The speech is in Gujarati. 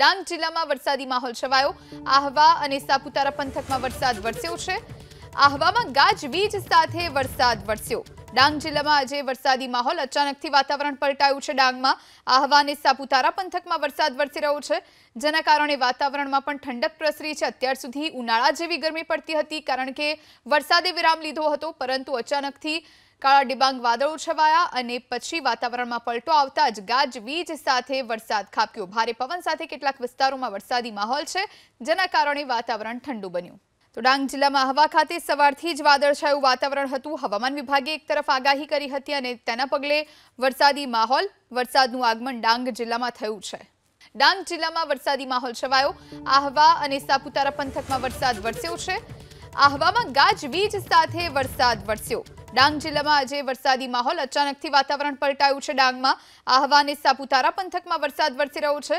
ડાંગ જિલ્લામાં વરસાદી માહોલ છવાયો આહવા અને સાપુતારા પંથકમાં વરસાદ વરસ્યો છે આહવામાં ગાજવીજ સાથે વરસાદ વરસ્યો ડાંગ જિલ્લામાં આજે વરસાદી માહોલ અચાનકથી વાતાવરણ પલટાયું છે ડાંગમાં આહવા અને સાપુતારા પંથકમાં વરસાદ વરસી રહ્યો છે જેના કારણે વાતાવરણમાં પણ ઠંડક પ્રસરી છે અત્યાર સુધી ઉનાળા જેવી ગરમી પડતી હતી કારણ કે વરસાદે વિરામ લીધો હતો પરંતુ અચાનકથી કાળા ડિબાંગ વાદળો છવાયા અને પછી વાતાવરણમાં પલટો આવતા જ ગાજવીજ સાથે વરસાદ ખાબક્યો ભારે પવન સાથે કેટલાક વિસ્તારોમાં વરસાદી માહોલ છે જેના કારણે વાતાવરણ ઠંડુ બન્યું તો ડાંગ જિલ્લામાં હવા ખાતે સવારથી જ વાદળછાયું વાતાવરણ હતું હવામાન વિભાગે એક તરફ આગાહી કરી હતી અને તેના પગલે વરસાદી માહોલ વરસાદનું આગમન ડાંગ જિલ્લામાં થયું છે ડાંગ જિલ્લામાં વરસાદી માહોલ છવાયો આહવા અને સાપુતારા પંથકમાં વરસાદ વરસ્યો છે આહવામાં હવામાં ગાજવીજ સાથે વરસાદ વરસ્યો ડાંગ જિલ્લામાં આજે વરસાદી માહોલ અચાનકથી વાતાવરણ પલટાયું છે ડાંગમાં આ હવાને સાપુતારા પંથકમાં વરસાદ વરસી રહ્યો છે